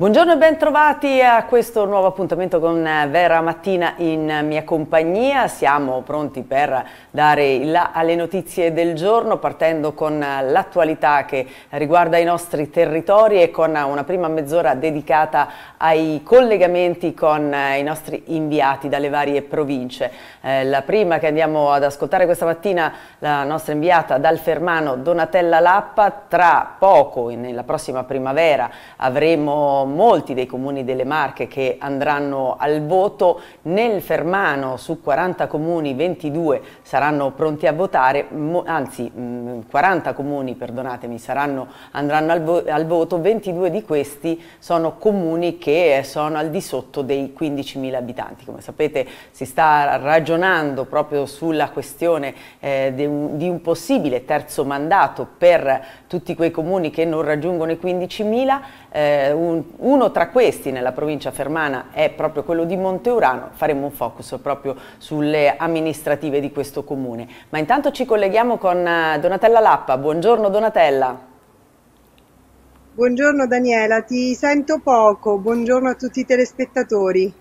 Buongiorno e bentrovati a questo nuovo appuntamento con eh, Vera Mattina in mia compagnia. Siamo pronti per dare il là alle notizie del giorno partendo con eh, l'attualità che riguarda i nostri territori e con una prima mezz'ora dedicata ai collegamenti con eh, i nostri inviati dalle varie province. la prima che andiamo ad ascoltare questa mattina la nostra inviata dal Fermano Donatella Lappa. Tra poco, nella prossima primavera, avremo molti dei comuni delle Marche che andranno al voto. Nel Fermano su 40 comuni 22 saranno pronti a votare, anzi 40 mm, comuni perdonatemi, saranno, andranno al, vo al voto, 22 di questi sono comuni che sono al di sotto dei 15.000 abitanti. Come sapete si sta ragionando proprio sulla questione eh, di, un, di un possibile terzo mandato per tutti quei comuni che non raggiungono i 15.000, eh, un, uno tra questi nella provincia fermana è proprio quello di Monteurano, faremo un focus proprio sulle amministrative di questo comune. Ma intanto ci colleghiamo con eh, Donatella Lappa, buongiorno Donatella. Buongiorno Daniela, ti sento poco, buongiorno a tutti i telespettatori.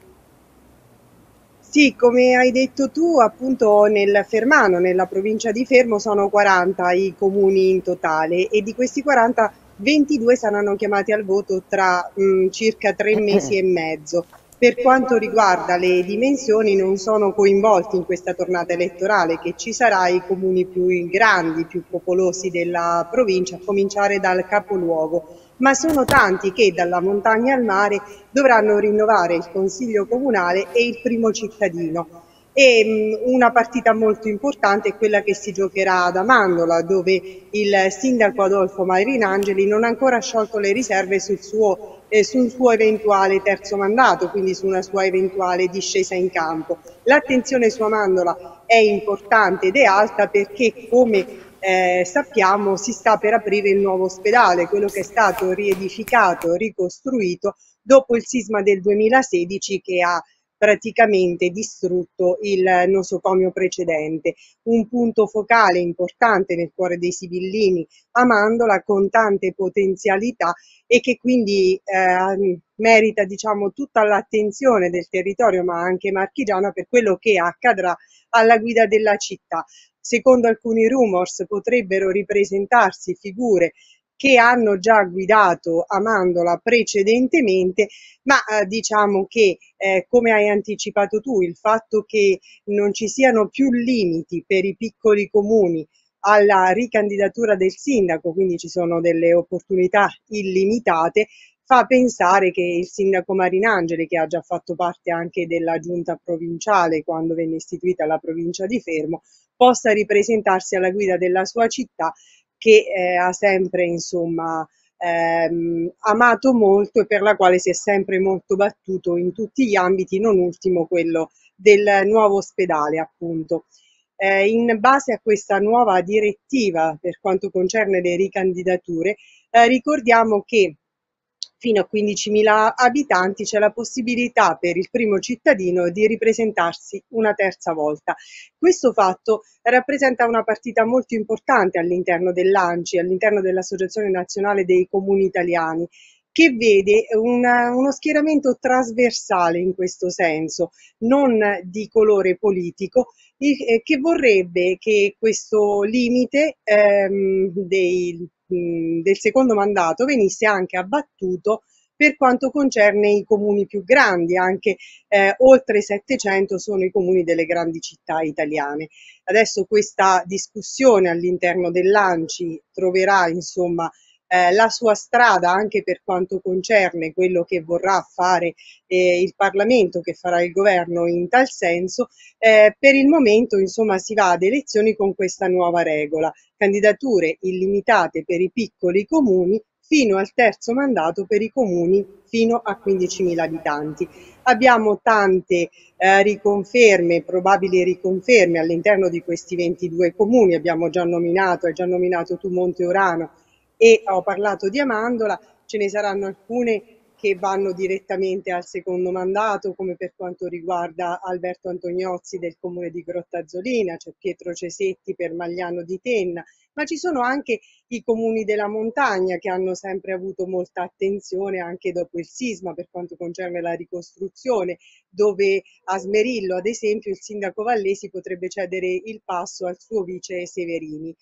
Sì, come hai detto tu, appunto nel Fermano, nella provincia di Fermo, sono 40 i comuni in totale e di questi 40 22 saranno chiamati al voto tra mh, mm, circa tre mesi e mezzo. Per quanto riguarda le dimensioni, non sono coinvolti in questa tornata elettorale che ci sarà i comuni più grandi, più popolosi della provincia, a cominciare dal capoluogo ma sono tanti che dalla montagna al mare dovranno rinnovare il Consiglio Comunale e il primo cittadino. E una partita molto importante è quella che si giocherà ad Amandola, dove il sindaco Adolfo Marinangeli non ha ancora sciolto le riserve sul suo, eh, sul suo eventuale terzo mandato, quindi su una sua eventuale discesa in campo. L'attenzione su Amandola è importante ed è alta perché, come eh, sappiamo si sta per aprire il nuovo ospedale, quello che è stato riedificato, ricostruito dopo il sisma del 2016 che ha praticamente distrutto il nosocomio precedente. Un punto focale importante nel cuore dei sibillini, amandola con tante potenzialità e che quindi eh, merita diciamo, tutta l'attenzione del territorio ma anche marchigiana per quello che accadrà alla guida della città secondo alcuni rumors potrebbero ripresentarsi figure che hanno già guidato Amandola precedentemente, ma eh, diciamo che eh, come hai anticipato tu, il fatto che non ci siano più limiti per i piccoli comuni alla ricandidatura del sindaco, quindi ci sono delle opportunità illimitate, fa pensare che il sindaco Marinangeli, che ha già fatto parte anche della giunta provinciale quando venne istituita la provincia di Fermo, possa ripresentarsi alla guida della sua città che eh, ha sempre insomma ehm, amato molto e per la quale si è sempre molto battuto in tutti gli ambiti, non ultimo quello del nuovo ospedale appunto. Eh, in base a questa nuova direttiva per quanto concerne le ricandidature, eh, ricordiamo che fino a 15.000 abitanti c'è la possibilità per il primo cittadino di ripresentarsi una terza volta. Questo fatto rappresenta una partita molto importante all'interno dell'ANCI, all'interno dell'Associazione Nazionale dei Comuni Italiani, che vede una, uno schieramento trasversale in questo senso, non di colore politico, eh, che vorrebbe che questo limite ehm, dei, mm, del secondo mandato venisse anche abbattuto per quanto concerne i comuni più grandi, anche eh, oltre 700 sono i comuni delle grandi città italiane. Adesso questa discussione all'interno dell'ANCI troverà insomma eh, la sua strada anche per quanto concerne quello che vorrà fare eh, il Parlamento, che farà il governo in tal senso. Eh, per il momento insomma si va ad elezioni con questa nuova regola, candidature illimitate per i piccoli comuni fino al terzo mandato per i comuni fino a 15.000 abitanti. Abbiamo tante eh, riconferme, probabili riconferme all'interno di questi 22 comuni, abbiamo già nominato, è già nominato tu Monte Orano, e ho parlato di Amandola, ce ne saranno alcune che vanno direttamente al secondo mandato, come per quanto riguarda Alberto Antoniozzi del comune di Grottazzolina, c'è cioè Pietro Cesetti per Magliano di Tenna, ma ci sono anche i comuni della montagna che hanno sempre avuto molta attenzione anche dopo il sisma per quanto concerne la ricostruzione, dove a Smerillo, ad esempio, il sindaco Vallesi potrebbe cedere il passo al suo vice Severini.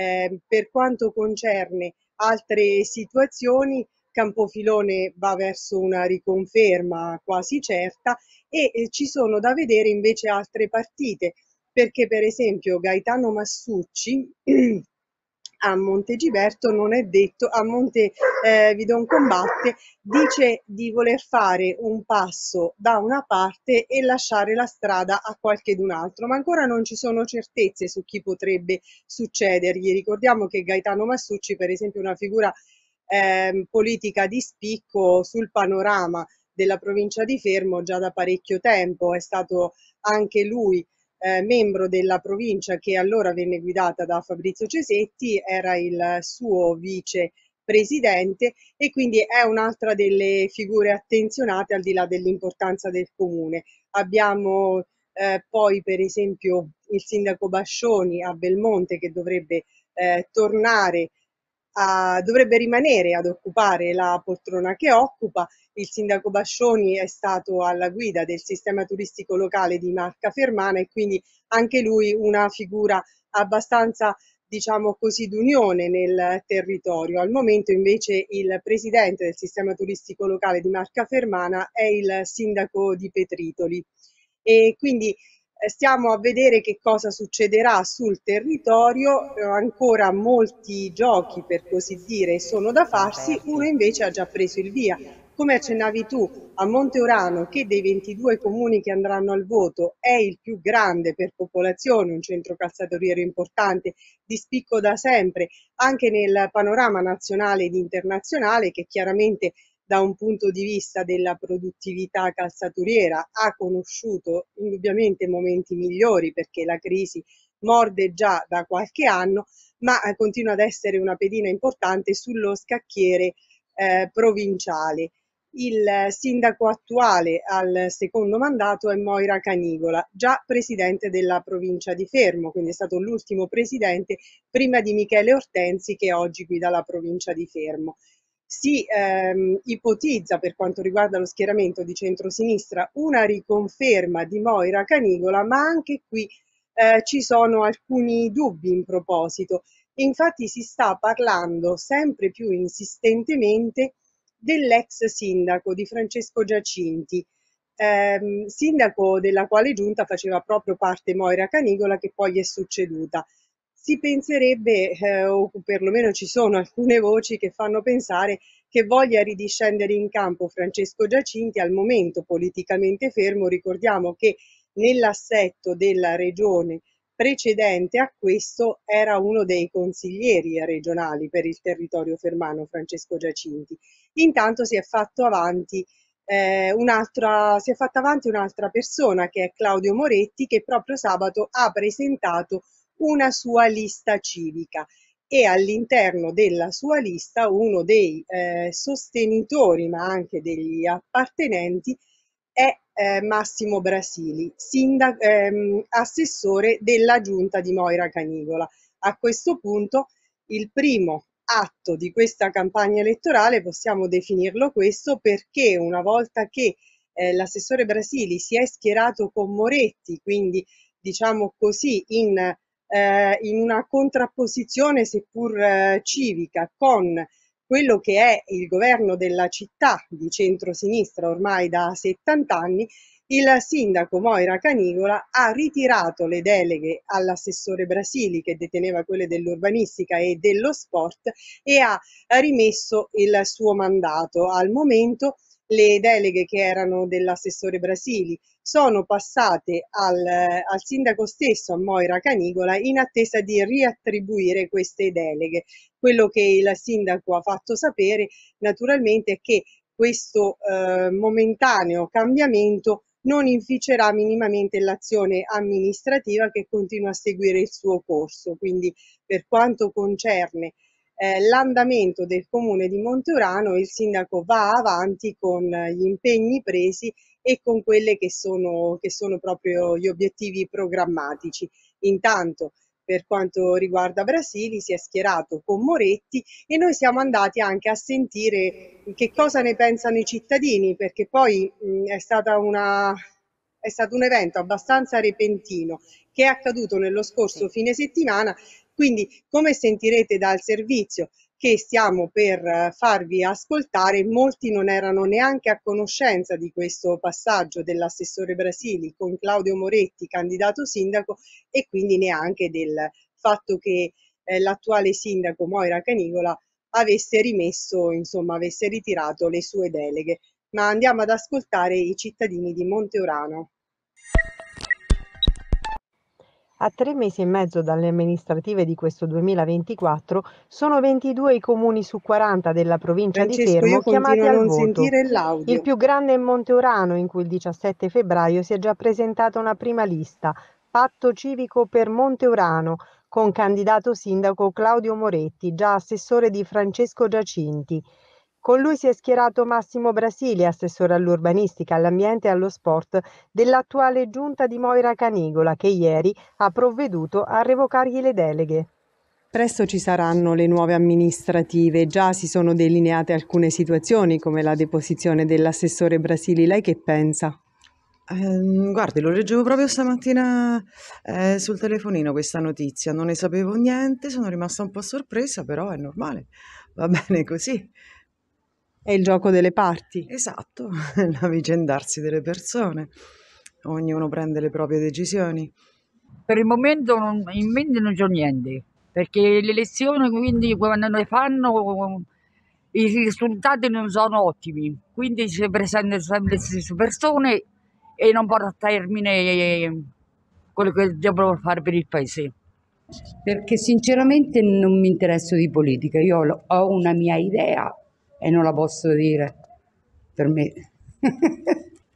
Eh, per quanto concerne altre situazioni, Campofilone va verso una riconferma quasi certa e eh, ci sono da vedere invece altre partite, perché per esempio Gaetano Massucci a Montegiberto non è detto, a Monte eh, combatte, dice di voler fare un passo da una parte e lasciare la strada a qualche d'un altro, ma ancora non ci sono certezze su chi potrebbe succedergli. Ricordiamo che Gaetano Massucci, per esempio, è una figura eh, politica di spicco sul panorama della provincia di Fermo già da parecchio tempo, è stato anche lui eh, membro della provincia che allora venne guidata da Fabrizio Cesetti, era il suo vice presidente e quindi è un'altra delle figure attenzionate al di là dell'importanza del comune. Abbiamo eh, poi per esempio il sindaco Bascioni a Belmonte che dovrebbe eh, tornare uh, dovrebbe rimanere ad occupare la poltrona che occupa. Il sindaco Bascioni è stato alla guida del sistema turistico locale di Marca Fermana e quindi anche lui una figura abbastanza diciamo così, d'unione nel territorio. Al momento invece il presidente del sistema turistico locale di Marca Fermana è il sindaco di Petritoli. E quindi stiamo a vedere che cosa succederà sul territorio, eh, ancora molti giochi per così dire sono da farsi, certo. uno invece ha già preso il via. Come accennavi tu, a Monte Urano, che dei 22 comuni che andranno al voto è il più grande per popolazione, un centro calzatoriero importante, di spicco da sempre, anche nel panorama nazionale ed internazionale che chiaramente da un punto di vista della produttività calzaturiera ha conosciuto indubbiamente momenti migliori perché la crisi morde già da qualche anno, ma eh, continua ad essere una pedina importante sullo scacchiere eh, provinciale. Il eh, sindaco attuale al secondo mandato è Moira Canigola, già presidente della provincia di Fermo, quindi è stato l'ultimo presidente prima di Michele Ortensi che oggi guida la provincia di Fermo si ehm, ipotizza per quanto riguarda lo schieramento di centrosinistra una riconferma di Moira Canigola, ma anche qui eh, ci sono alcuni dubbi in proposito. Infatti si sta parlando sempre più insistentemente dell'ex sindaco di Francesco Giacinti, ehm, sindaco della quale giunta faceva proprio parte Moira Canigola che poi è succeduta si penserebbe, eh, o perlomeno ci sono alcune voci che fanno pensare che voglia ridiscendere in campo Francesco Giacinti al momento politicamente fermo. Ricordiamo che nell'assetto della regione precedente a questo era uno dei consiglieri regionali per il territorio fermano Francesco Giacinti. Intanto si è fatto avanti eh, un'altra, si è fatta avanti un'altra persona che è Claudio Moretti che proprio sabato ha presentato una sua lista civica e all'interno della sua lista uno dei eh, sostenitori ma anche degli appartenenti è eh, Massimo Brasili, sindaco, ehm, assessore della giunta di Moira Canigola. A questo punto il primo atto di questa campagna elettorale, possiamo definirlo questo, perché una volta che eh, l'assessore Brasili si è schierato con Moretti, quindi diciamo così in eh, in una contrapposizione seppur eh, civica con quello che è il governo della città di centrosinistra ormai da 70 anni, il sindaco Moira Canigola ha ritirato le deleghe all'assessore Brasili che deteneva quelle dell'urbanistica e dello sport e ha rimesso il suo mandato. Al momento le deleghe che erano dell'assessore Brasili sono passate al, al sindaco stesso, a Moira Canigola, in attesa di riattribuire queste deleghe. Quello che il sindaco ha fatto sapere naturalmente è che questo eh, momentaneo cambiamento non inficerà minimamente l'azione amministrativa che continua a seguire il suo corso. Quindi per quanto concerne eh, l'andamento del comune di Monteurano, il sindaco va avanti con gli impegni presi e con quelli che sono, che sono proprio gli obiettivi programmatici. Intanto per quanto riguarda Brasili si è schierato con Moretti e noi siamo andati anche a sentire che cosa ne pensano i cittadini perché poi mh, è stata una è stato un evento abbastanza repentino che è accaduto nello scorso fine settimana quindi, come sentirete dal servizio che stiamo per eh, farvi ascoltare, molti non erano neanche a conoscenza di questo passaggio dell'assessore Brasili con Claudio Moretti, candidato sindaco, e quindi neanche del fatto che eh, l'attuale sindaco Moira Canigola avesse rimesso, insomma, avesse ritirato le sue deleghe. Ma andiamo ad ascoltare i cittadini di Monteorano. A tre mesi e mezzo dalle amministrative di questo 2024 sono 22 i comuni su 40 della provincia Francesco, di Fermo chiamati a sentire voto. Il più grande è Monte Urano, in cui il 17 febbraio si è già presentata una prima lista, Patto Civico per Monte Urano, con candidato sindaco Claudio Moretti, già assessore di Francesco Giacinti. Con lui si è schierato Massimo Brasili, assessore all'urbanistica, all'ambiente e allo sport dell'attuale giunta di Moira Canigola, che ieri ha provveduto a revocargli le deleghe. Presto ci saranno le nuove amministrative, già si sono delineate alcune situazioni come la deposizione dell'assessore Brasili, lei che pensa? Eh, guardi, lo leggevo proprio stamattina eh, sul telefonino questa notizia, non ne sapevo niente, sono rimasta un po' sorpresa, però è normale, va bene così. È il gioco delle parti. Esatto, l'avvicendarsi delle persone. Ognuno prende le proprie decisioni. Per il momento non, in mente non c'è niente, perché le elezioni quindi quando le fanno i risultati non sono ottimi, quindi si presentano sempre le stesse persone e non porta a termine eh, quello che devono fare per il paese. Perché sinceramente non mi interesso di politica, io ho una mia idea e non la posso dire per me.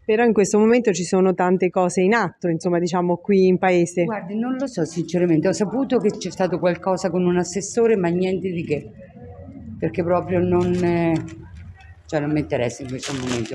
Però in questo momento ci sono tante cose in atto, insomma, diciamo qui in paese. Guardi, non lo so sinceramente, ho saputo che c'è stato qualcosa con un assessore, ma niente di che, perché proprio non, eh, cioè, non mi interessa in questo momento.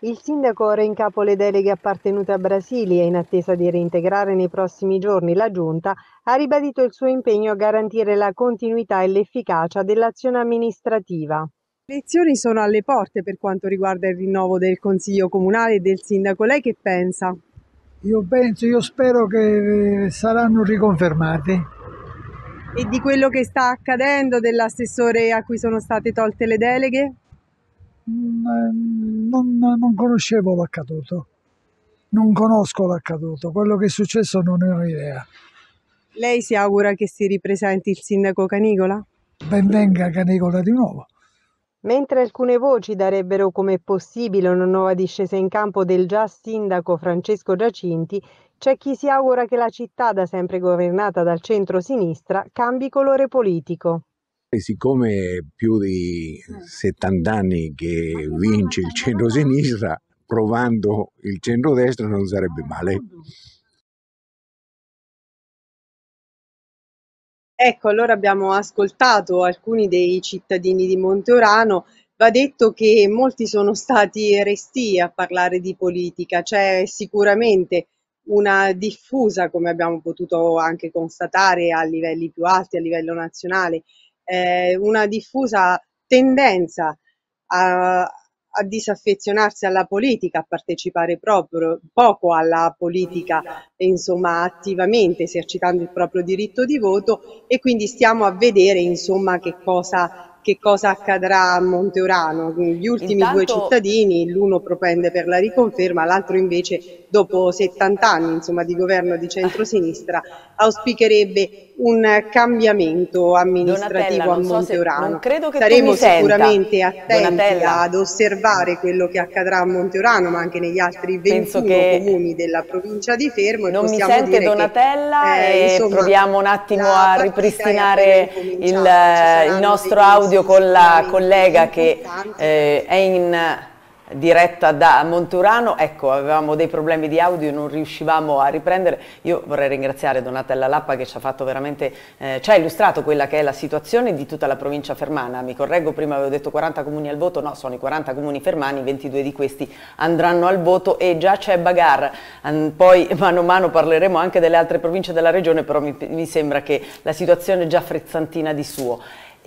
Il sindaco ora in capo le deleghe appartenute a Brasilia, in attesa di reintegrare nei prossimi giorni la giunta, ha ribadito il suo impegno a garantire la continuità e l'efficacia dell'azione amministrativa. Le elezioni sono alle porte per quanto riguarda il rinnovo del Consiglio Comunale e del Sindaco. Lei che pensa? Io penso, io spero che eh, saranno riconfermate. E di quello che sta accadendo dell'assessore a cui sono state tolte le deleghe? Mm, non, non conoscevo l'accaduto, non conosco l'accaduto, quello che è successo non ne ho idea. Lei si augura che si ripresenti il sindaco Canicola? Benvenga Canigola di nuovo. Mentre alcune voci darebbero come possibile una nuova discesa in campo del già sindaco Francesco Giacinti, c'è chi si augura che la città, da sempre governata dal centro-sinistra, cambi colore politico. E siccome più di 70 anni che vince il centro-sinistra, provando il centro-destra non sarebbe male. Ecco, allora abbiamo ascoltato alcuni dei cittadini di Monteorano. Va detto che molti sono stati resti a parlare di politica, c'è sicuramente una diffusa, come abbiamo potuto anche constatare a livelli più alti, a livello nazionale, eh, una diffusa tendenza a, a disaffezionarsi alla politica, a partecipare proprio, poco alla politica, insomma, attivamente esercitando il proprio diritto di voto e quindi stiamo a vedere, insomma, che cosa, che cosa accadrà a Monteurano. Gli ultimi Intanto... due cittadini, l'uno propende per la riconferma, l'altro invece dopo 70 anni insomma, di governo di centrosinistra, auspicherebbe un cambiamento amministrativo Donatella, a Monteurano. So Saremo sicuramente attenti Donatella. ad osservare quello che accadrà a Monteurano, ma anche negli altri 21 comuni della provincia di Fermo. Non mi sente Donatella che, eh, insomma, proviamo un attimo a ripristinare il, eh, il, nostro audio con la collega che eh, è in diretta da Monturano, ecco avevamo dei problemi di audio, non riuscivamo a riprendere, io vorrei ringraziare Donatella Lappa che ci ha fatto veramente, eh, ci ha illustrato quella che è la situazione di tutta la provincia fermana, mi correggo prima avevo detto 40 comuni al voto, no sono i 40 comuni fermani, 22 di questi andranno al voto e già c'è Bagar, poi mano a mano parleremo anche delle altre province della regione, però mi, mi sembra che la situazione è già frezzantina di suo.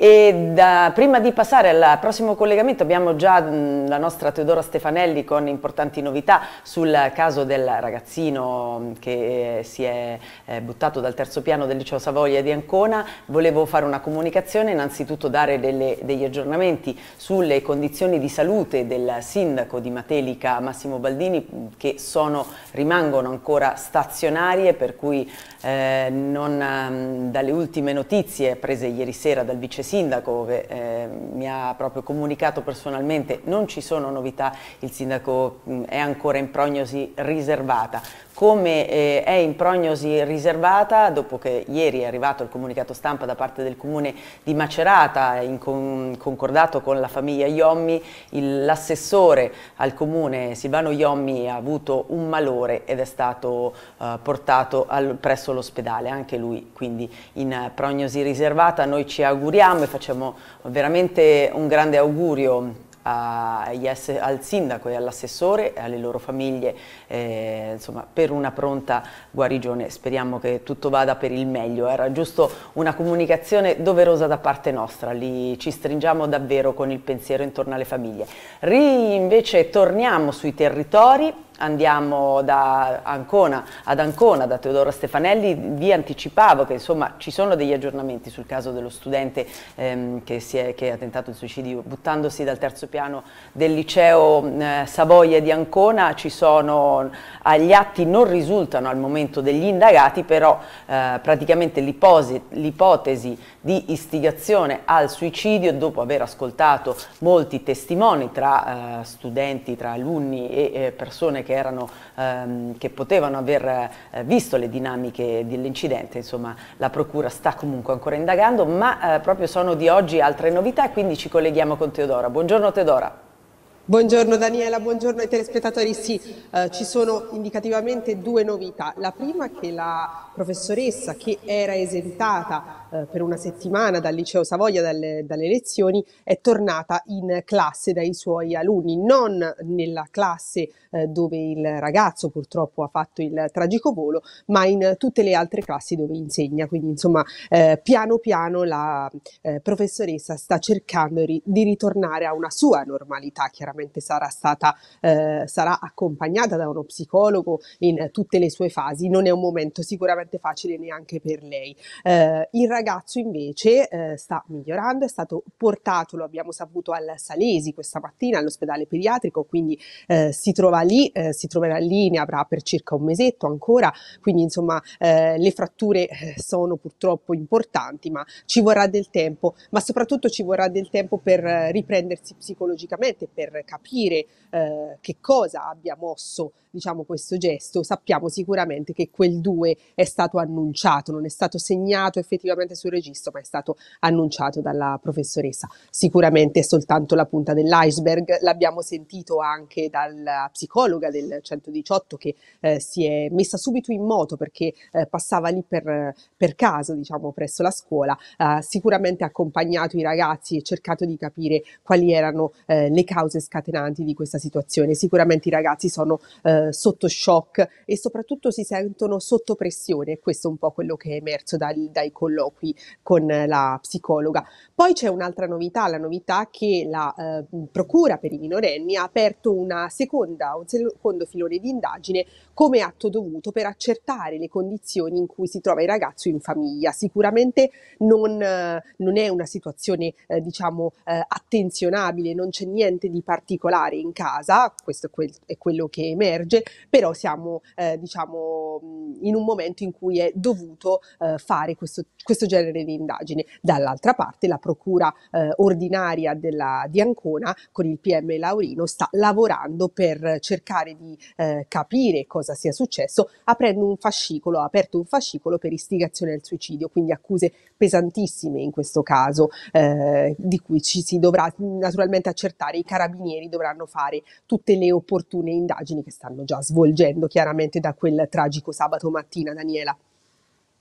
E da, prima di passare al prossimo collegamento abbiamo già la nostra Teodora Stefanelli con importanti novità sul caso del ragazzino che eh, si è eh, buttato dal terzo piano del liceo Savoia di Ancona. Volevo fare una comunicazione, innanzitutto dare delle, degli aggiornamenti sulle condizioni di salute del sindaco di Matelica Massimo Baldini che sono, rimangono ancora stazionarie per cui eh, non, dalle ultime notizie prese ieri sera dal vice sindaco che eh, mi ha proprio comunicato personalmente non ci sono novità, il sindaco mh, mm, è ancora in prognosi riservata, come eh, è in prognosi riservata, dopo che ieri è arrivato il comunicato stampa da parte del comune di Macerata, in con, concordato con la famiglia Iommi, l'assessore al comune Silvano Iommi ha avuto un malore ed è stato eh, portato al, presso l'ospedale, anche lui quindi in prognosi riservata. Noi ci auguriamo e facciamo veramente un grande augurio al sindaco e all'assessore e alle loro famiglie eh, insomma, per una pronta guarigione. Speriamo che tutto vada per il meglio. Era giusto una comunicazione doverosa da parte nostra, lì ci stringiamo davvero con il pensiero intorno alle famiglie. Ri, invece torniamo sui territori andiamo da Ancona, ad Ancona da Teodoro Stefanelli, vi anticipavo che insomma ci sono degli aggiornamenti sul caso dello studente ehm, che, è, che, ha tentato il suicidio buttandosi dal terzo piano del liceo eh, Savoia di Ancona, ci sono non, agli eh, atti non risultano al momento degli indagati, però eh, praticamente l'ipotesi di istigazione al suicidio, dopo aver ascoltato molti testimoni tra eh, studenti, tra alunni e eh, persone che, erano, ehm, che, potevano aver eh, visto le dinamiche dell'incidente, insomma la Procura sta comunque ancora indagando, ma eh, proprio sono di oggi altre novità e quindi ci colleghiamo con Teodora. Buongiorno Teodora. Buongiorno Daniela, buongiorno ai telespettatori. Sì, eh, ci sono indicativamente due novità. La prima è che la professoressa che era esentata eh, per una settimana dal liceo Savoia, dalle, dalle, lezioni, è tornata in classe dai suoi alunni, non nella classe eh, dove il ragazzo purtroppo ha fatto il tragico volo, ma in tutte le altre classi dove insegna. Quindi insomma eh, piano piano la eh, professoressa sta cercando ri di ritornare a una sua normalità, chiaramente sarà stata, eh, sarà accompagnata da uno psicologo in tutte le sue fasi, non è un momento sicuramente facile neanche per lei. Eh, il ragazzo ragazzo invece eh, sta migliorando, è stato portato, lo abbiamo saputo, al Salesi questa mattina all'ospedale pediatrico, quindi eh, si trova lì, eh, si troverà lì, ne avrà per circa un mesetto ancora, quindi insomma eh, le fratture eh, sono purtroppo importanti, ma ci vorrà del tempo, ma soprattutto ci vorrà del tempo per eh, riprendersi psicologicamente, per capire che cosa abbia mosso diciamo, questo gesto. Sappiamo sicuramente che quel 2 è stato annunciato, non è stato segnato effettivamente trovate sul registro, ma è stato annunciato dalla professoressa. Sicuramente è soltanto la punta dell'iceberg, l'abbiamo sentito anche dalla psicologa del 118 che eh, si è messa subito in moto perché eh, passava lì per, per, caso, diciamo, presso la scuola, eh, sicuramente ha accompagnato i ragazzi e cercato di capire quali erano eh, le cause scatenanti di questa situazione. Sicuramente i ragazzi sono eh, sotto shock e soprattutto si sentono sotto pressione, questo è un po' quello che è emerso dal, dai colloqui qui con la psicologa. Poi c'è un'altra novità, la novità che la eh, Procura per i minorenni ha aperto una seconda, un secondo filone di indagine come atto dovuto per accertare le condizioni in cui si trova il ragazzo in famiglia. Sicuramente non, eh, non è una situazione eh, diciamo eh, attenzionabile, non c'è niente di particolare in casa, questo è, quel, è quello che emerge, però siamo eh, diciamo mm, in un momento in cui è dovuto eh, fare questo, questo questo genere di indagini. Dall'altra parte la procura eh, ordinaria della, di Ancona con il PM Laurino sta lavorando per cercare di eh, capire cosa sia successo aprendo un fascicolo, ha aperto un fascicolo per istigazione al suicidio, quindi accuse pesantissime in questo caso eh, di cui ci si dovrà naturalmente accertare, i carabinieri dovranno fare tutte le opportune indagini che stanno già svolgendo chiaramente da quel tragico sabato mattina Daniela.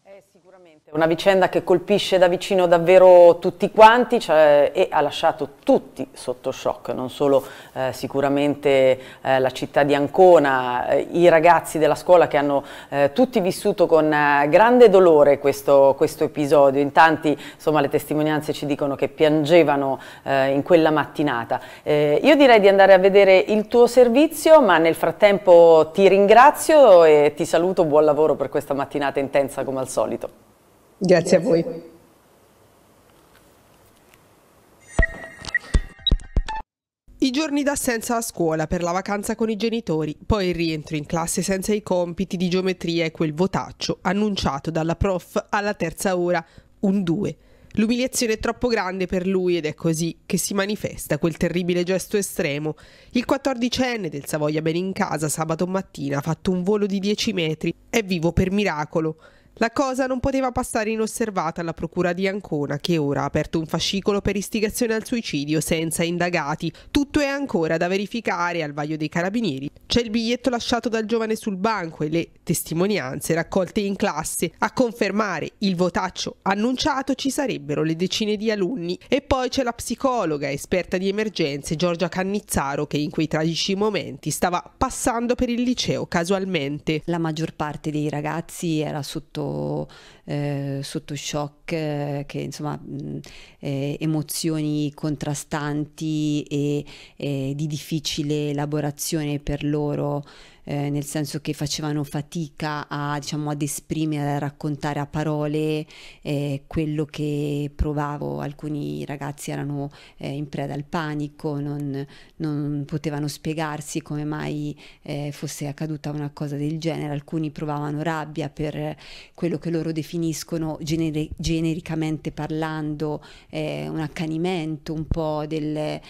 Eh Sicuramente, una vicenda che colpisce da vicino davvero tutti quanti cioè, e ha lasciato tutti sotto shock, non solo eh, sicuramente eh, la città di Ancona, eh, i ragazzi della scuola che hanno eh, tutti vissuto con eh, grande dolore questo, questo, episodio, in tanti insomma, le testimonianze ci dicono che piangevano eh, in quella mattinata. io direi di andare a vedere il tuo servizio, ma nel frattempo ti ringrazio e ti saluto, buon lavoro per questa mattinata intensa come al solito. Grazie, a voi. A voi. I giorni d'assenza a scuola per la vacanza con i genitori, poi il rientro in classe senza i compiti di geometria e quel votaccio annunciato dalla prof alla terza ora, un 2. L'umiliazione è troppo grande per lui ed è così che si manifesta quel terribile gesto estremo. Il 14enne del Savoia ben in casa sabato mattina ha fatto un volo di 10 metri, è vivo per miracolo. La cosa non poteva passare inosservata alla Procura di Ancona, che ora ha aperto un fascicolo per istigazione al suicidio senza indagati. Tutto è ancora da verificare al vaglio dei carabinieri. C'è il biglietto lasciato dal giovane sul banco e le testimonianze raccolte in classe. A confermare il votaccio annunciato ci sarebbero le decine di alunni. E poi c'è la psicologa, esperta di emergenze, Giorgia Cannizzaro, che in quei tragici momenti stava passando per il liceo casualmente. La maggior parte dei ragazzi era sotto sotto, eh, sotto shock, eh, che insomma mh, eh, emozioni contrastanti e eh, di difficile elaborazione per loro eh, nel senso che facevano fatica a, diciamo, ad esprimere, a raccontare a parole eh, quello che provavo. Alcuni ragazzi erano eh, in preda al panico, non, non potevano spiegarsi come mai eh, fosse accaduta una cosa del genere, alcuni provavano rabbia per quello che loro definiscono gener- genericamente parlando eh, un accanimento un po' del, eh,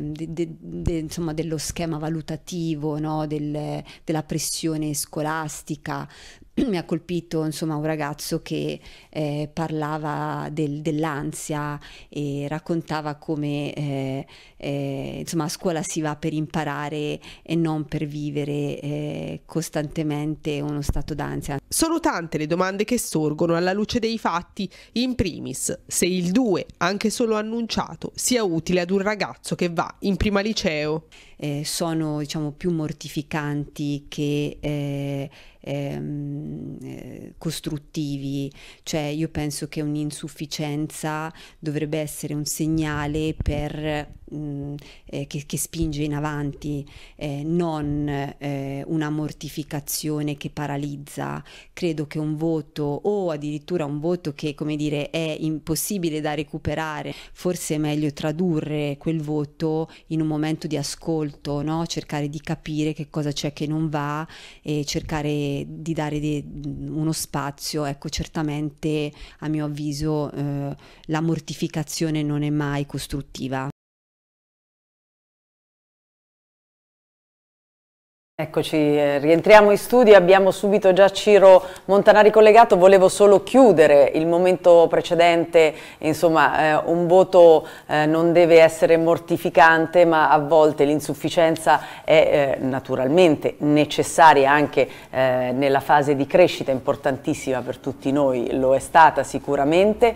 de- de- de- insomma, dello schema valutativo, no? del, della pressione scolastica. Mi ha colpito insomma, un ragazzo che eh, parlava del, dell'ansia e raccontava come eh, eh, insomma, a scuola si va per imparare e non per vivere eh, costantemente uno stato d'ansia. Sono tante le domande che sorgono alla luce dei fatti, in primis se il 2, anche solo annunciato, sia utile ad un ragazzo che va in prima liceo eh, sono diciamo, più mortificanti che eh, ehm, eh, costruttivi, cioè io penso che un'insufficienza dovrebbe essere un segnale per Mm, eh, che, che, spinge in avanti, eh, non eh, una mortificazione che paralizza. Credo che un voto o addirittura un voto che, come dire, è impossibile da recuperare, forse è meglio tradurre quel voto in un momento di ascolto, no? cercare di capire che cosa c'è che non va e cercare di dare de- mm, uno spazio. Ecco, certamente a mio avviso eh, la mortificazione non è mai costruttiva. Eccoci, eh, rientriamo in studio, abbiamo subito già Ciro Montanari collegato, volevo solo chiudere il momento precedente, insomma eh, un voto eh, non deve essere mortificante ma a volte l'insufficienza è eh, naturalmente necessaria anche eh, nella fase di crescita importantissima per tutti noi, lo è stata sicuramente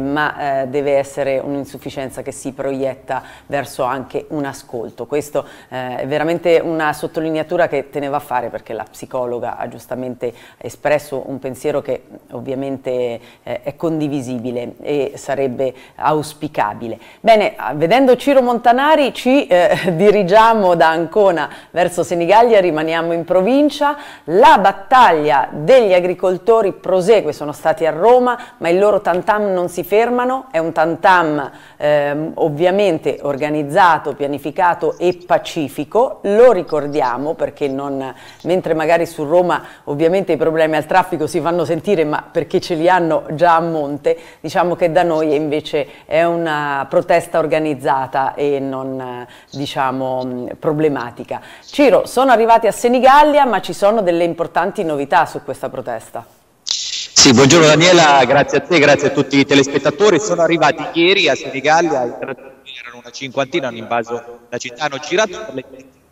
ma deve essere un'insufficienza che si proietta verso anche un ascolto, questo è veramente una sottolineatura sottolineatura che teneva a fare perché la psicologa ha giustamente espresso un pensiero che ovviamente eh, è condivisibile e sarebbe auspicabile. Bene, vedendo Ciro Montanari ci eh, dirigiamo da Ancona verso Senigallia, rimaniamo in provincia, la battaglia degli agricoltori prosegue, sono stati a Roma, ma il loro tantam non si fermano, è un tantam eh, ovviamente organizzato, pianificato e pacifico, lo ricordiamo perché non, mentre magari su Roma ovviamente i problemi al traffico si fanno sentire ma perché ce li hanno già a monte, diciamo che da noi invece è una protesta organizzata e non diciamo problematica. Ciro, sono arrivati a Senigallia ma ci sono delle importanti novità su questa protesta. Sì, buongiorno Daniela, grazie a te, grazie a tutti i telespettatori. Sono arrivati ieri a Senigallia, erano una cinquantina, hanno invaso la città, hanno girato per le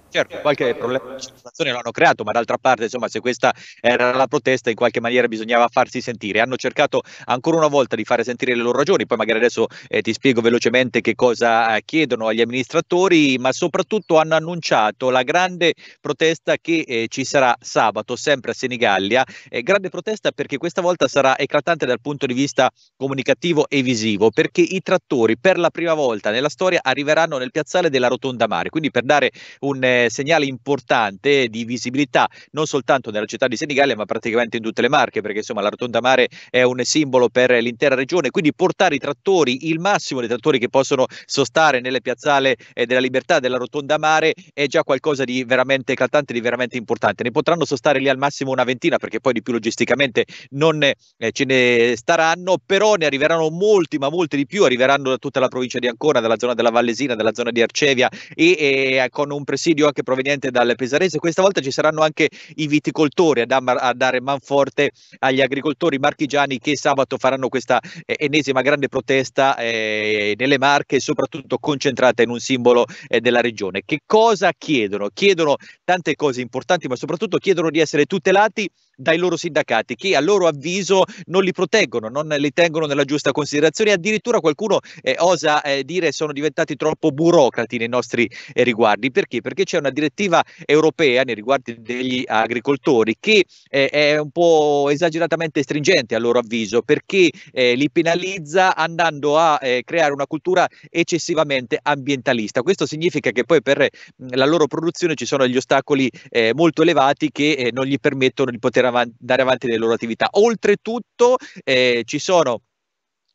Certo, qualche problema di situazione l'hanno creato, ma d'altra parte, insomma, se questa era la protesta, in qualche maniera bisognava farsi sentire. Hanno cercato ancora una volta di fare sentire le loro ragioni, poi magari adesso eh, ti spiego velocemente che cosa eh, chiedono agli amministratori, ma soprattutto hanno annunciato la grande protesta che eh, ci sarà sabato, sempre a Senigallia. Eh, grande protesta perché questa volta sarà eclatante dal punto di vista comunicativo e visivo, perché i trattori per la prima volta nella storia arriveranno nel piazzale della Rotonda Mare, quindi per dare un eh, segnale importante di visibilità non soltanto nella città di Senigallia ma praticamente in tutte le Marche perché insomma la rotonda mare è un simbolo per l'intera regione quindi portare i trattori il massimo dei trattori che possono sostare nelle piazzale eh, della libertà della rotonda mare è già qualcosa di veramente eclatante di veramente importante ne potranno sostare lì al massimo una ventina perché poi di più logisticamente non eh, ce ne staranno però ne arriveranno molti ma molti di più arriveranno da tutta la provincia di Ancona dalla zona della Vallesina dalla zona di Arcevia e, e eh, con un presidio Rio anche proveniente dal Pesarese. Questa volta ci saranno anche i viticoltori a, dam- a dare manforte agli agricoltori marchigiani che sabato faranno questa eh, ennesima grande protesta eh, nelle Marche, soprattutto concentrata in un simbolo eh, della regione. Che cosa chiedono? Chiedono tante cose importanti, ma soprattutto chiedono di essere tutelati dai loro sindacati che a loro avviso non li proteggono, non li tengono nella giusta considerazione. Addirittura qualcuno eh, osa eh, dire sono diventati troppo burocrati nei nostri eh, riguardi. Perché? Perché c'è c'è una direttiva europea nei riguardi degli agricoltori che eh, è un po' esageratamente stringente a loro avviso perché eh, li penalizza andando a eh, creare una cultura eccessivamente ambientalista. Questo significa che poi per mm, la loro produzione ci sono degli ostacoli eh, molto elevati che eh, non gli permettono di poter av- andare avanti nelle loro attività. Oltretutto eh, ci sono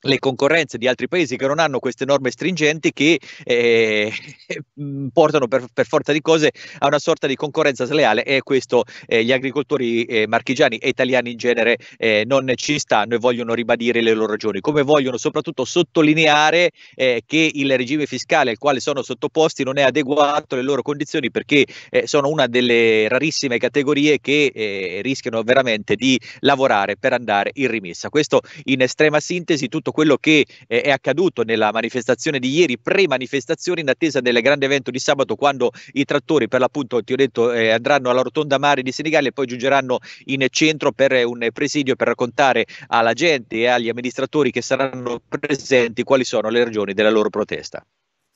le concorrenze di altri paesi che non hanno queste norme stringenti che eh, mm, portano per, per, forza di cose a una sorta di concorrenza sleale e questo eh, gli agricoltori eh, marchigiani e italiani in genere eh, non ci stanno e vogliono ribadire le loro ragioni, come vogliono soprattutto sottolineare eh, che il regime fiscale al quale sono sottoposti non è adeguato alle loro condizioni perché eh, sono una delle rarissime categorie che rischiano veramente di lavorare per andare in rimessa. Questo in estrema sintesi tutto tutto quello che eh, è accaduto nella manifestazione di ieri, pre-manifestazione in attesa del grande evento di sabato quando i trattori per l'appunto, ti ho detto, eh, andranno alla rotonda mare di Senigallia e poi giungeranno in centro per un presidio per raccontare alla gente e agli amministratori che saranno presenti quali sono le ragioni della loro protesta.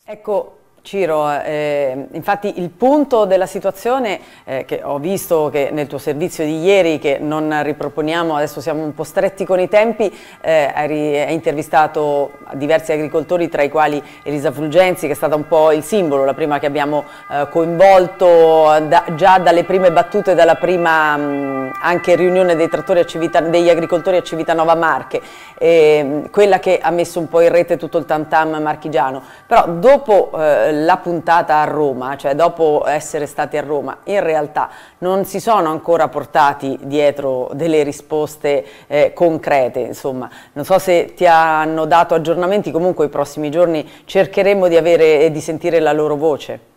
Ecco, Ciro, eh, infatti il punto della situazione eh, che ho visto che nel tuo servizio di ieri, che non riproponiamo, adesso siamo un po' stretti con i tempi, eh, hai, hai, intervistato diversi agricoltori tra i quali Elisa Fulgenzi che è stata un po' il simbolo, la prima che abbiamo eh, coinvolto eh, da, già dalle prime battute, dalla prima mh, mm, anche riunione dei Civita, degli agricoltori a Civitanova Marche, ehm, quella che ha messo un po' in rete tutto il tantam marchigiano. Però dopo eh, la puntata a Roma, cioè dopo essere stati a Roma, in realtà non si sono ancora portati dietro delle risposte eh, concrete, insomma. Non so se ti hanno dato aggiornamenti, comunque i prossimi giorni cercheremo di, avere, di sentire la loro voce.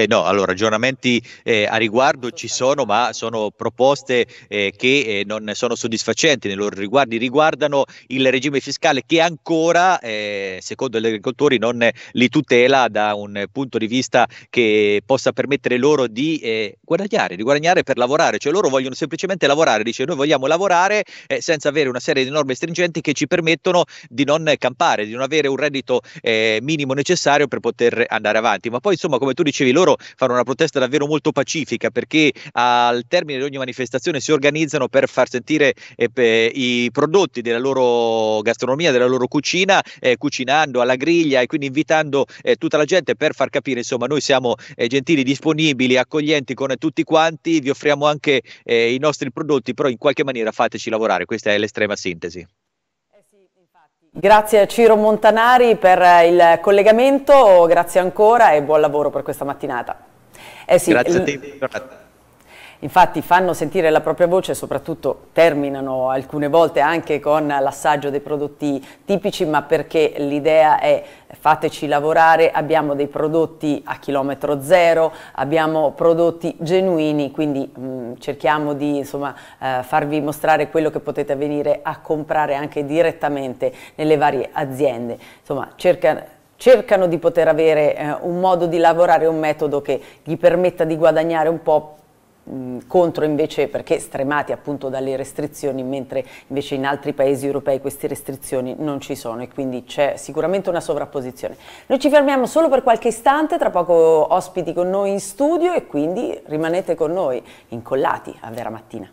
Eh, no, allora aggiornamenti eh, a riguardo ci sono, ma sono proposte eh, che eh, non sono soddisfacenti nei loro riguardi, riguardano il regime fiscale che ancora, eh, secondo gli agricoltori, non li tutela da un punto di vista che possa permettere loro di eh, guadagnare, di guadagnare per lavorare, cioè loro vogliono semplicemente lavorare, dice noi vogliamo lavorare senza avere una serie di norme stringenti che ci permettono di non campare, di non avere un reddito minimo necessario per poter andare avanti, ma poi insomma come tu dicevi loro loro fare una protesta davvero molto pacifica perché al termine di ogni manifestazione si organizzano per far sentire eh, i prodotti della loro gastronomia, della loro cucina, eh, cucinando alla griglia e quindi invitando eh, tutta la gente per far capire insomma noi siamo eh, gentili, disponibili, accoglienti con tutti quanti, vi offriamo anche eh, i nostri prodotti, però in qualche maniera fateci lavorare, questa è l'estrema sintesi. Grazie a Ciro Montanari per eh, il collegamento, grazie ancora e buon lavoro per questa mattinata. Eh sì, grazie a te infatti fanno sentire la propria voce e soprattutto terminano alcune volte anche con l'assaggio dei prodotti tipici, ma perché l'idea è fateci lavorare, abbiamo dei prodotti a chilometro zero, abbiamo prodotti genuini, quindi mh, mm, cerchiamo di insomma, eh, farvi mostrare quello che potete venire a comprare anche direttamente nelle varie aziende. Insomma, cerca cercano di poter avere eh, un modo di lavorare, un metodo che gli permetta di guadagnare un po' Mm, contro invece perché stremati appunto dalle restrizioni mentre invece in altri paesi europei queste restrizioni non ci sono e quindi c'è sicuramente una sovrapposizione. Noi ci fermiamo solo per qualche istante, tra poco ospiti con noi in studio e quindi rimanete con noi incollati a Vera Mattina.